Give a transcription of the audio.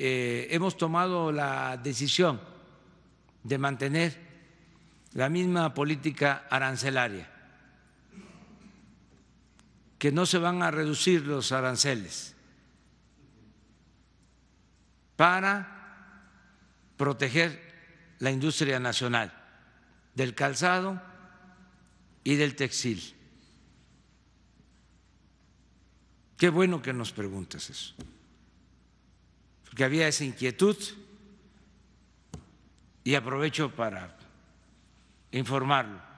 Eh, hemos tomado la decisión de mantener la misma política arancelaria, que no se van a reducir los aranceles para proteger la industria nacional del calzado y del textil. Qué bueno que nos preguntas eso que había esa inquietud y aprovecho para informarlo.